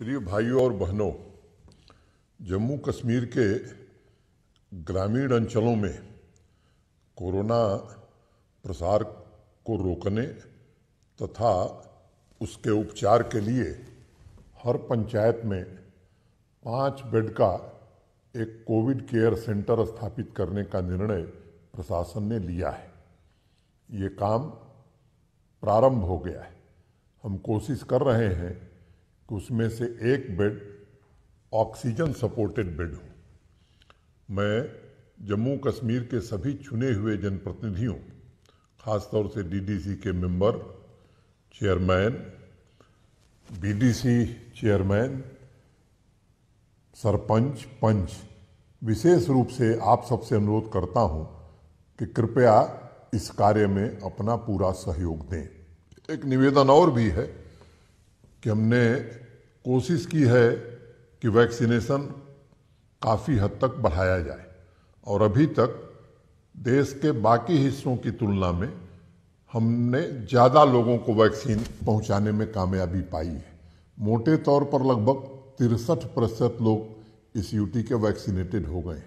प्रिय भाइयों और बहनों जम्मू कश्मीर के ग्रामीण अंचलों में कोरोना प्रसार को रोकने तथा उसके उपचार के लिए हर पंचायत में पाँच बेड का एक कोविड केयर सेंटर स्थापित करने का निर्णय प्रशासन ने लिया है ये काम प्रारंभ हो गया है हम कोशिश कर रहे हैं कि उसमें से एक बेड ऑक्सीजन सपोर्टेड बेड हो मैं जम्मू कश्मीर के सभी चुने हुए जनप्रतिनिधियों खासतौर से डीडीसी के member chairman BDC chairman sarpanch panch विशेष रूप से आप सबसे अनुरोध करता हूं कि कृपया इस कार्य में अपना पूरा सहयोग दें एक निवेदन और भी है कि हमने कोशिश की है कि वैक्सीनेशन काफ़ी हद तक बढ़ाया जाए और अभी तक देश के बाकी हिस्सों की तुलना में हमने ज़्यादा लोगों को वैक्सीन पहुंचाने में कामयाबी पाई है मोटे तौर पर लगभग तिरसठ प्रतिशत लोग इस यूटी के वैक्सीनेटेड हो गए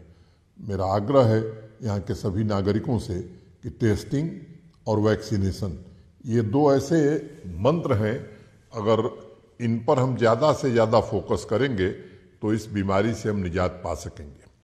मेरा आग्रह है यहाँ के सभी नागरिकों से कि टेस्टिंग और वैक्सीनेशन ये दो ऐसे मंत्र हैं अगर इन पर हम ज़्यादा से ज़्यादा फोकस करेंगे तो इस बीमारी से हम निजात पा सकेंगे